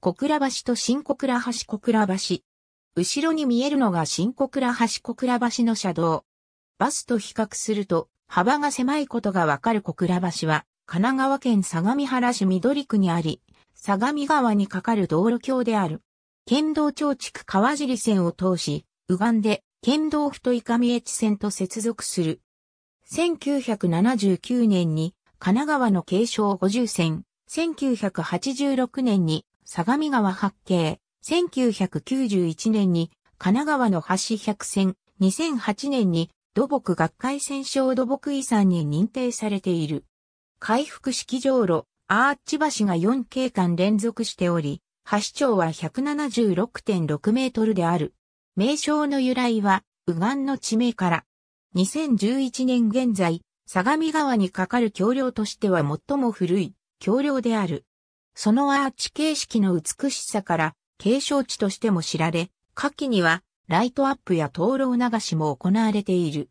小倉橋と新小倉橋小倉橋。後ろに見えるのが新小倉橋小倉橋の車道。バスと比較すると幅が狭いことがわかる小倉橋は神奈川県相模原市緑区にあり、相模川に架かる道路橋である。県道町地区川尻線を通し、右岸で県道太い上越線と接続する。1979年に神奈川の継承50線、1986年に相模川八景、1991年に神奈川の橋百選、2008年に土木学会選勝。土木遺産に認定されている。回復式上路、アーチ橋が4景間連続しており、橋長は176.6メートルである。名称の由来は、右岸の地名から。2011年現在、相模川に架かる橋梁としては最も古い橋梁である。そのアーチ形式の美しさから景勝地としても知られ、夏季にはライトアップや灯籠流しも行われている。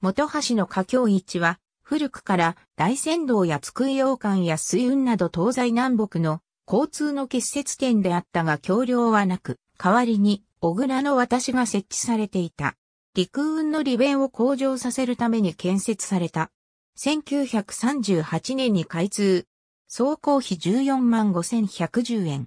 元橋の華僑市は、古くから大仙道や津久井洋館や水運など東西南北の交通の結節点であったが橋梁はなく、代わりに小倉の私が設置されていた。陸運の利便を向上させるために建設された。1938年に開通、総工費14万5110円。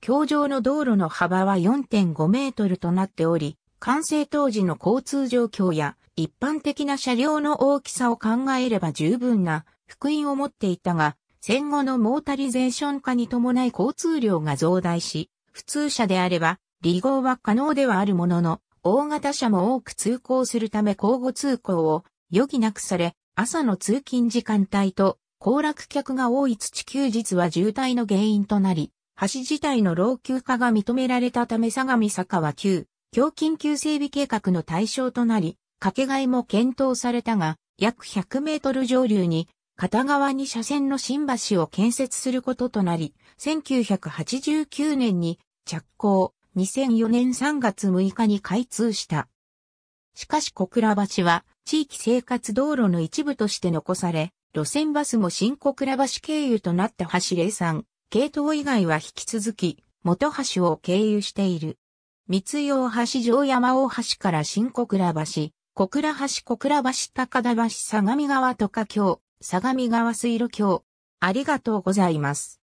橋上の道路の幅は4.5メートルとなっており、完成当時の交通状況や一般的な車両の大きさを考えれば十分な福音を持っていたが、戦後のモータリゼーション化に伴い交通量が増大し、普通車であれば、離合は可能ではあるものの、大型車も多く通行するため交互通行を余儀なくされ、朝の通勤時間帯と行楽客が多い土休日は渋滞の原因となり、橋自体の老朽化が認められたため相模坂は旧、京緊急整備計画の対象となり、掛け替えも検討されたが、約100メートル上流に、片側に車線の新橋を建設することとなり、1989年に着工、2004年3月6日に開通した。しかし小倉橋は地域生活道路の一部として残され、路線バスも新小倉橋経由となった橋零3系統以外は引き続き、元橋を経由している。三洋橋城山大橋から新小倉橋、小倉橋小倉橋高田橋相模川とか橋、相模川水路橋。ありがとうございます。